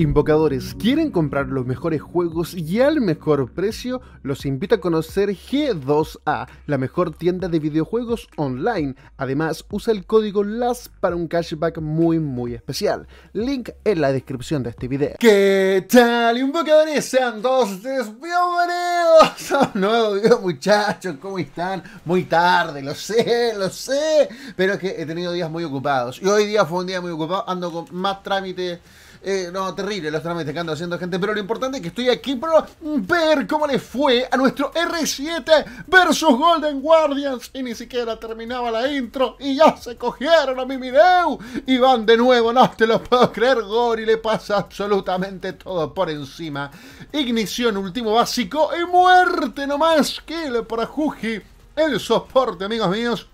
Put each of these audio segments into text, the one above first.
Invocadores, ¿quieren comprar los mejores juegos y al mejor precio? Los invito a conocer G2A, la mejor tienda de videojuegos online. Además, usa el código LAS para un cashback muy muy especial. Link en la descripción de este video. ¿Qué tal, Invocadores? Sean todos bienvenidos a un nuevo video, muchachos. ¿Cómo están? Muy tarde, lo sé, lo sé. Pero es que he tenido días muy ocupados. Y hoy día fue un día muy ocupado. Ando con más trámites eh, no, terrible lo están que haciendo, gente. Pero lo importante es que estoy aquí para ver cómo le fue a nuestro R7 versus Golden Guardians. Y ni siquiera terminaba la intro. Y ya se cogieron a mi video. Y van de nuevo, no te lo puedo creer. Gori le pasa absolutamente todo por encima. Ignición, último básico. Y muerte nomás. Kill para Juji. El soporte, amigos míos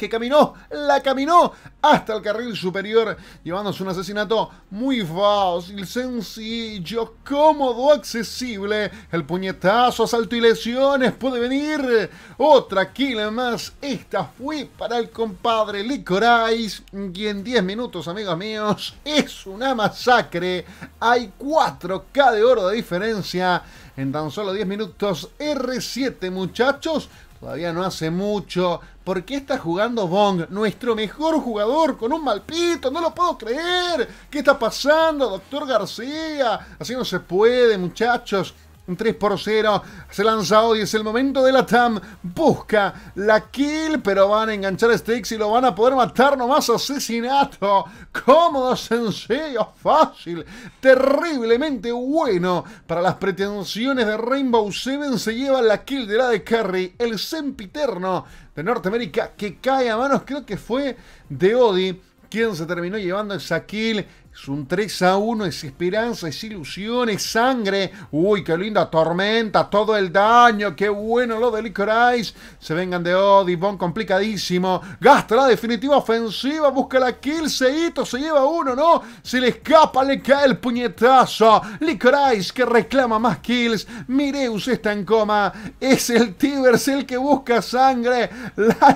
que caminó, la caminó hasta el carril superior, llevándose un asesinato muy fácil, sencillo, cómodo, accesible. El puñetazo, asalto y lesiones puede venir. Otra kill más. Esta fue para el compadre Licorais, y en 10 minutos, amigos míos, es una masacre. Hay 4K de oro de diferencia. En tan solo 10 minutos, R7 muchachos, todavía no hace mucho, ¿Por qué está jugando Bong, nuestro mejor jugador, con un malpito? No lo puedo creer. ¿Qué está pasando, doctor García? Así no se puede, muchachos. 3 por 0. Se lanza hoy, es el momento de la TAM. Busca la kill, pero van a enganchar a Stakes y lo van a poder matar nomás. Asesinato. Cómodo, sencillo, fácil. Terriblemente bueno. Para las pretensiones de Rainbow Seven se lleva la kill de la de Carry. El sempiterno de Norteamérica que cae a manos, creo que fue de Odie, quien se terminó llevando esa kill es un 3 a 1, es esperanza, es ilusión, es sangre. Uy, qué linda tormenta, todo el daño, qué bueno lo de Licorice. Se vengan de Bon complicadísimo. Gasta la definitiva ofensiva, busca la kill, Seito se lleva uno, ¿no? Se le escapa, le cae el puñetazo. Licorice que reclama más kills. Mireus está en coma. Es el Tibers el que busca sangre.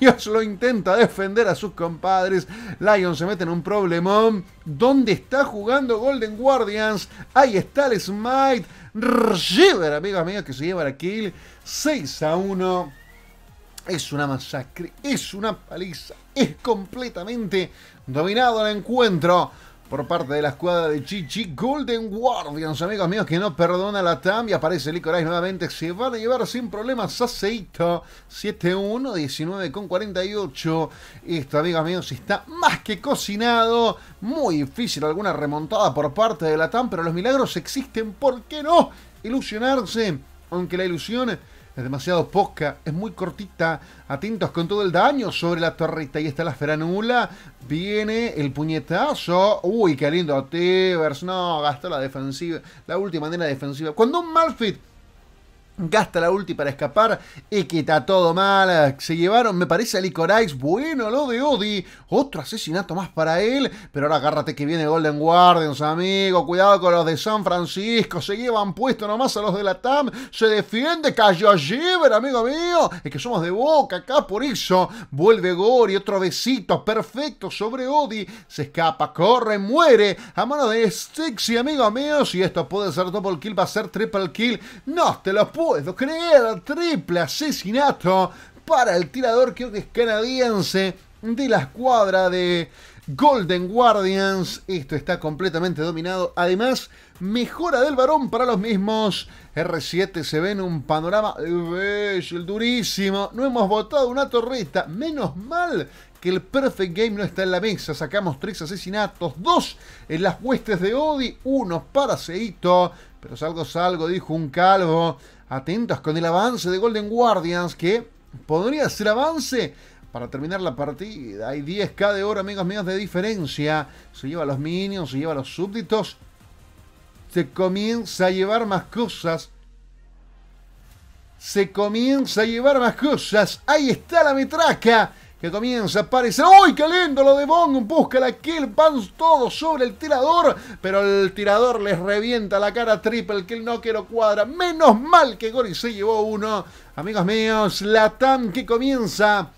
Lions lo intenta defender a sus compadres. Lions se mete en un problemón. ¿Dónde está? está jugando Golden Guardians. Ahí está el Smite. River, amigos, amigos, que se lleva la kill. 6 a 1. Es una masacre, es una paliza, es completamente dominado el encuentro por parte de la escuadra de Chichi Golden Guardians, amigos míos, que no perdona la TAM y aparece Licorice nuevamente. Se van a llevar sin problemas Aceito 7-1, 19 con 48. Esto, amigos míos, está más que cocinado. Muy difícil alguna remontada por parte de la TAM, pero los milagros existen, ¿por qué no? Ilusionarse, aunque la ilusión es demasiado poca, es muy cortita. Atentos con todo el daño sobre la torreta. Ahí está la esfera nula. Viene el puñetazo. Uy, qué lindo. Tivers no, gastó la defensiva. La última la defensiva. Cuando un Malfit Gasta la ulti para escapar. Y quita todo mal. Se llevaron, me parece, a icorax Bueno, lo de Odi. Otro asesinato más para él. Pero ahora agárrate que viene Golden Guardians, amigo. Cuidado con los de San Francisco. Se llevan puesto nomás a los de la TAM. Se defiende. Cayó Jiver, amigo mío. Es que somos de boca acá. Por eso vuelve Gori. Otro besito perfecto sobre Odi. Se escapa, corre, muere. A mano de Stixi, amigo mío. Si esto puede ser double kill, va a ser triple kill. No te lo puedo puedo creer. Triple asesinato para el tirador, que es canadiense, de la escuadra de Golden Guardians. Esto está completamente dominado. Además, mejora del varón para los mismos. R7 se ve en un panorama bello, durísimo. No hemos botado una torreta. Menos mal que el Perfect Game no está en la mesa. Sacamos tres asesinatos, dos en las huestes de Odi, uno para Seito. Pero salgo, salgo, dijo un calvo atentos con el avance de Golden Guardians que podría ser avance para terminar la partida. Hay 10k de oro, amigos míos, de diferencia. Se lleva a los minions, se lleva a los súbditos. Se comienza a llevar más cosas. Se comienza a llevar más cosas. Ahí está la metraca que comienza a aparecer. ¡Uy, qué lindo lo de Bong! Busca la kill, van todos sobre el tirador, pero el tirador les revienta la cara triple Que kill, no quiero cuadra. Menos mal que Gori se llevó uno. Amigos míos, la TAM que comienza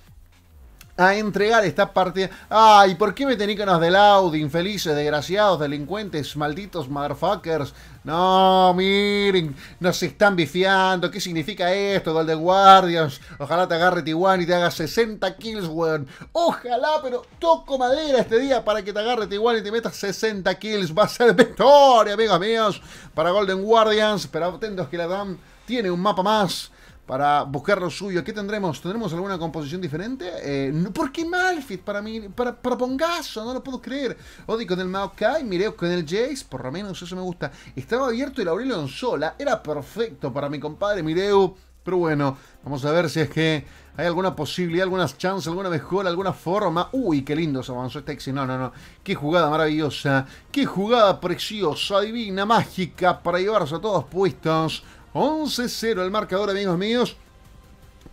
a entregar esta parte. ¡Ay! ¿Por qué me los del Audi? Infelices, desgraciados, delincuentes, malditos motherfuckers. No, miren, nos están bifiando. ¿Qué significa esto, Golden Guardians? Ojalá te agarre igual y te haga 60 kills, weón. Ojalá, pero toco madera este día para que te agarre igual y te metas 60 kills. Va a ser victoria, amigos míos, para Golden Guardians. Pero atentos que la dan. Tiene un mapa más para buscar lo suyo. ¿Qué tendremos? ¿Tendremos alguna composición diferente? Eh, ¿Por qué Malfit? Para mí, para, Pongazo, no lo puedo creer. Odi con el Maokai, Mireo con el Jace, por lo menos eso me gusta. Estaba abierto el Aurelio en sola, era perfecto para mi compadre Mireu. Uh, pero bueno, vamos a ver si es que hay alguna posibilidad, algunas chances, alguna mejora, alguna forma. Uy, qué lindo se avanzó este exit. No, no, no. Qué jugada maravillosa. Qué jugada preciosa, divina, mágica para llevarse a todos puestos. 11-0 el marcador, amigos míos.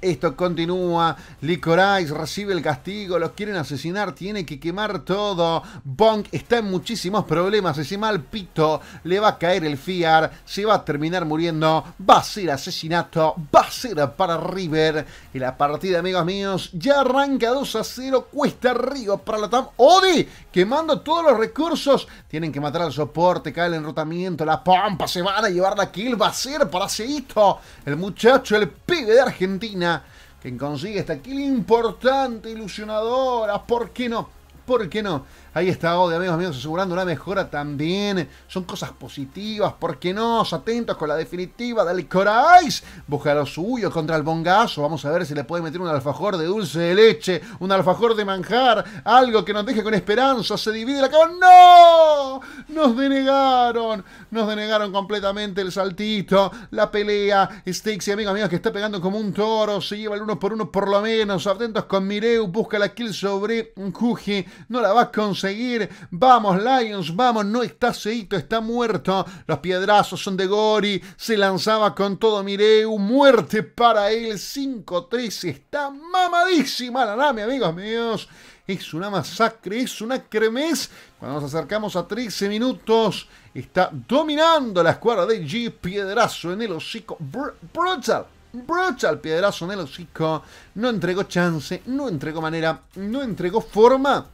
Esto continúa. Licorice recibe el castigo. Los quieren asesinar. Tiene que quemar todo. Bonk está en muchísimos problemas. Ese mal pito le va a caer el fiar. Se va a terminar muriendo. Va a ser asesinato. Va a ser para River. Y la partida, amigos míos, ya arranca 2 a 0. Cuesta Río para la TAM. Odi quemando todos los recursos. Tienen que matar al soporte. Cae el enrotamiento. La pampa se van a llevar la kill. Va a ser para Seito. El muchacho, el pibe de Argentina quien consigue esta kill importante, ilusionadora, ¿por qué no? ¿Por qué no? Ahí está Ode, oh, amigos, amigos, asegurando una mejora también. Son cosas positivas, ¿por qué no? Atentos con la definitiva del Corais. Busca lo suyo contra el bongazo. Vamos a ver si le puede meter un alfajor de dulce de leche, un alfajor de manjar, algo que nos deje con esperanza. Se divide la cama. ¡No! Nos denegaron, nos denegaron completamente el saltito, la pelea. Stixi, y amigos, amigos, que está pegando como un toro. Se lleva el uno por uno por lo menos. Atentos con Mireu, busca la kill sobre un Kuji. No la va a conseguir. Vamos, Lions, vamos, no está Seito, está muerto. Los piedrazos son de Gori, se lanzaba con todo Mireu, muerte para él, 5 13 está mamadísima la mi amigos míos. Es una masacre, es una cremes. Cuando nos acercamos a 13 minutos, está dominando la escuadra de G. Piedrazo en el hocico. Br brutal, piedrazo en el hocico, no entregó chance, no entregó manera, no entregó forma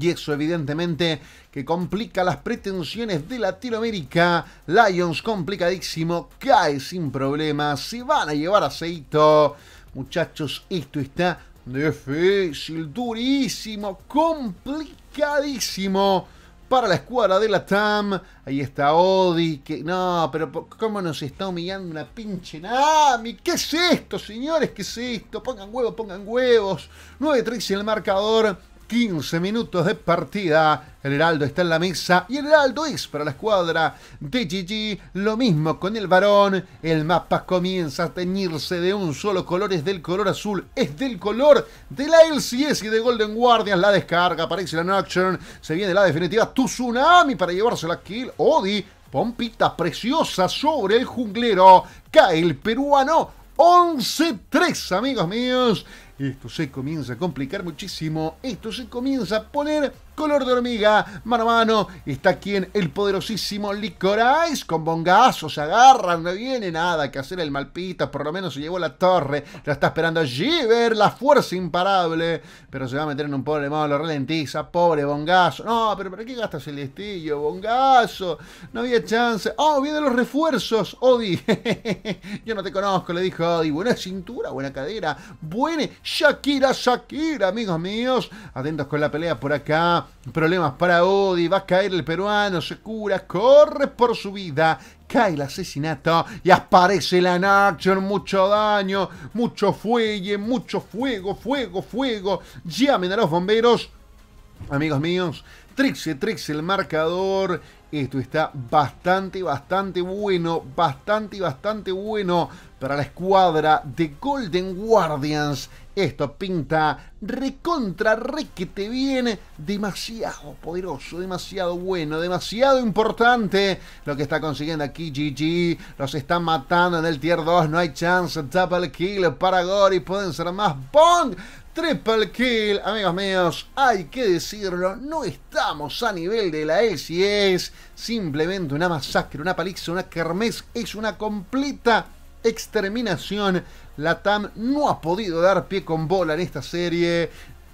y eso evidentemente que complica las pretensiones de Latinoamérica. Lions complicadísimo, cae sin problemas, se van a llevar aceito. Muchachos, esto está difícil, durísimo, complicadísimo para la escuadra de la TAM. Ahí está Odi, que no, pero ¿cómo nos está humillando una pinche Nami? ¿Qué es esto, señores? ¿Qué es esto? Pongan huevos, pongan huevos. 9-3 en el marcador. 15 minutos de partida. El Heraldo está en la mesa y el Heraldo es para la escuadra de GG, Lo mismo con el varón. El mapa comienza a teñirse de un solo color. Es del color azul. Es del color de la LCS y de Golden Guardians. La descarga la no Action. Se viene la definitiva Tsunami para llevársela Kill. Odi. Pompita preciosa sobre el junglero. Cae el peruano. 11-3, amigos míos. Esto se comienza a complicar muchísimo, esto se comienza a poner Color de hormiga, mano a mano, está aquí el poderosísimo Licorice ah, con bongazo, se agarra no viene nada que hacer el malpita, por lo menos se llevó la torre, la está esperando allí, ver la fuerza imparable, pero se va a meter en un pobre modo, lo ralentiza, pobre bongazo, no, pero ¿para qué gastas el estillo, bongazo? No había chance, oh, vienen los refuerzos, Odi, yo no te conozco, le dijo Odi, buena cintura, buena cadera, buena Shakira, Shakira, amigos míos, atentos con la pelea por acá, Problemas para Odi, va a caer el peruano, se cura, corre por su vida, cae el asesinato y aparece la Naction. Mucho daño, mucho fuelle, mucho fuego, fuego, fuego. Llamen a los bomberos. Amigos míos, Trixie, Trixie, el marcador esto está bastante, bastante bueno, bastante, bastante bueno para la escuadra de Golden Guardians. Esto pinta recontra, te viene demasiado poderoso, demasiado bueno, demasiado importante lo que está consiguiendo aquí GG. Los están matando en el tier 2, no hay chance, double kill para Gori, pueden ser más bong. Triple Kill, amigos míos, hay que decirlo, no estamos a nivel de la LCS, simplemente una masacre, una paliza, una kermés, es una completa exterminación. La TAM no ha podido dar pie con bola en esta serie,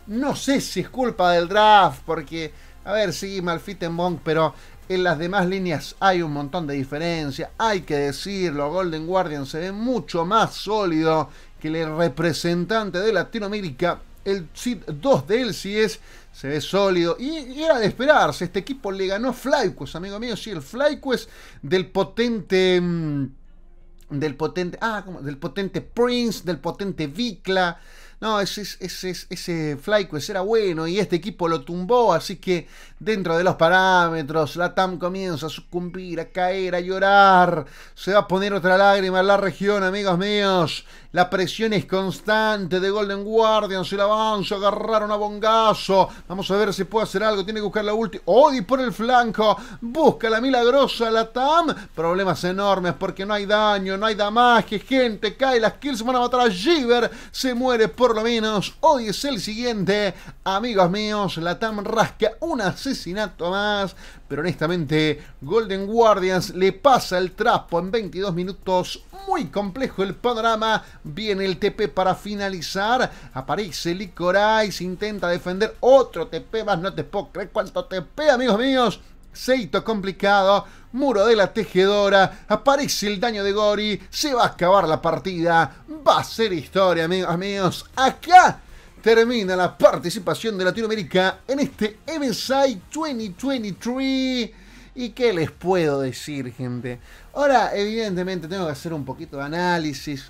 no sé si es culpa del draft, porque, a ver, sí, en Monk, pero en las demás líneas hay un montón de diferencia, hay que decirlo, Golden Guardian se ve mucho más sólido que el representante de Latinoamérica, el sid 2 de él si es, se ve sólido. Y, era de esperarse, este equipo le ganó FlyQuest, amigo mío, sí, el FlyQuest del potente... Mm, del potente, ah, del potente Prince, del potente Vicla, no, ese, ese, ese FlyQuest era bueno y este equipo lo tumbó, así que dentro de los parámetros, la TAM comienza a sucumbir, a caer, a llorar, se va a poner otra lágrima en la región, amigos míos. La presión es constante de Golden Guardians. El avance, agarraron a Bongazo. Vamos a ver si puede hacer algo. Tiene que buscar la última. Odi ¡Oh, por el flanco. Busca la milagrosa, la TAM. Problemas enormes porque no hay daño, no hay damaje. Gente cae. Las kills van a matar a Giver. Se muere por lo menos. Odi es el siguiente. Amigos míos, la TAM rasca un asesinato más. Pero honestamente, Golden Guardians le pasa el trapo en 22 minutos muy complejo el panorama. Viene el TP para finalizar. Aparece se intenta defender otro TP más. No te puedo creer cuánto TP, amigos míos. Seito complicado, muro de la tejedora, aparece el daño de Gori, se va a acabar la partida, va a ser historia, amigos míos. Acá termina la participación de Latinoamérica en este MSI 2023. ¿Y qué les puedo decir, gente? Ahora, evidentemente, tengo que hacer un poquito de análisis.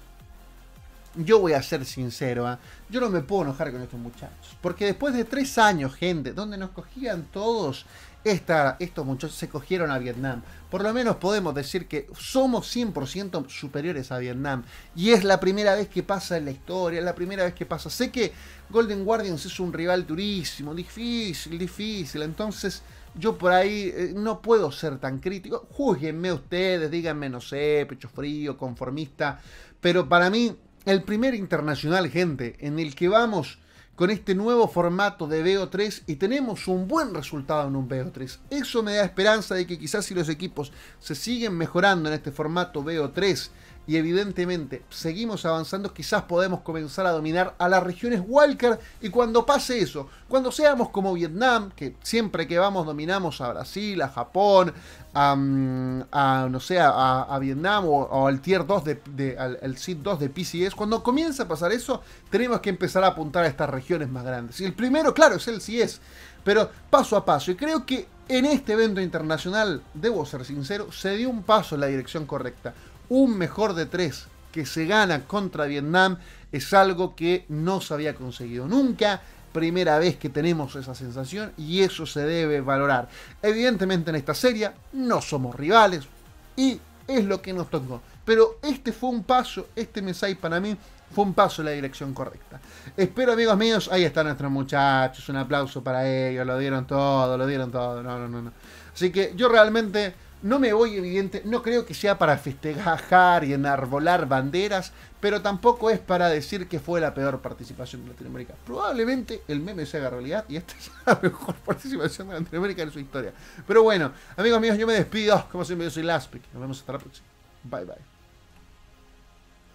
Yo voy a ser sincero, ¿ah? yo no me puedo enojar con estos muchachos. Porque después de tres años, gente, donde nos cogían todos, esta, estos muchachos se cogieron a Vietnam. Por lo menos podemos decir que somos 100% superiores a Vietnam. Y es la primera vez que pasa en la historia, es la primera vez que pasa. Sé que Golden Guardians es un rival durísimo, difícil, difícil. Entonces, yo por ahí eh, no puedo ser tan crítico. Júzguenme ustedes, díganme, no sé, pecho frío, conformista. Pero para mí, el primer internacional, gente, en el que vamos con este nuevo formato de BO3 y tenemos un buen resultado en un BO3. Eso me da esperanza de que quizás si los equipos se siguen mejorando en este formato BO3, y evidentemente seguimos avanzando, quizás podemos comenzar a dominar a las regiones Walker y cuando pase eso, cuando seamos como Vietnam, que siempre que vamos dominamos a Brasil, a Japón, a, mm, no sé, a, Vietnam o, al Tier 2 de, al, al SID 2 de PCS, cuando comienza a pasar eso, tenemos que empezar a apuntar a estas regiones más grandes. Y el primero, claro, es el CIS, pero paso a paso, y creo que en este evento internacional, debo ser sincero, se dio un paso en la dirección correcta un mejor de tres que se gana contra Vietnam es algo que no se había conseguido nunca. Primera vez que tenemos esa sensación y eso se debe valorar. Evidentemente en esta serie no somos rivales y es lo que nos tocó. Pero este fue un paso, este mensaje para mí fue un paso en la dirección correcta. Espero, amigos míos, ahí están nuestros muchachos, un aplauso para ellos, lo dieron todo, lo dieron todo. no, Así que yo realmente no me voy evidente, no creo que sea para festejar y enarbolar banderas, pero tampoco es para decir que fue la peor participación de Latinoamérica. Probablemente el meme se haga realidad y esta es la mejor participación de Latinoamérica en su historia. Pero bueno, amigos míos, yo me despido. Como siempre, yo soy Laspic. Nos vemos hasta la próxima. Bye bye.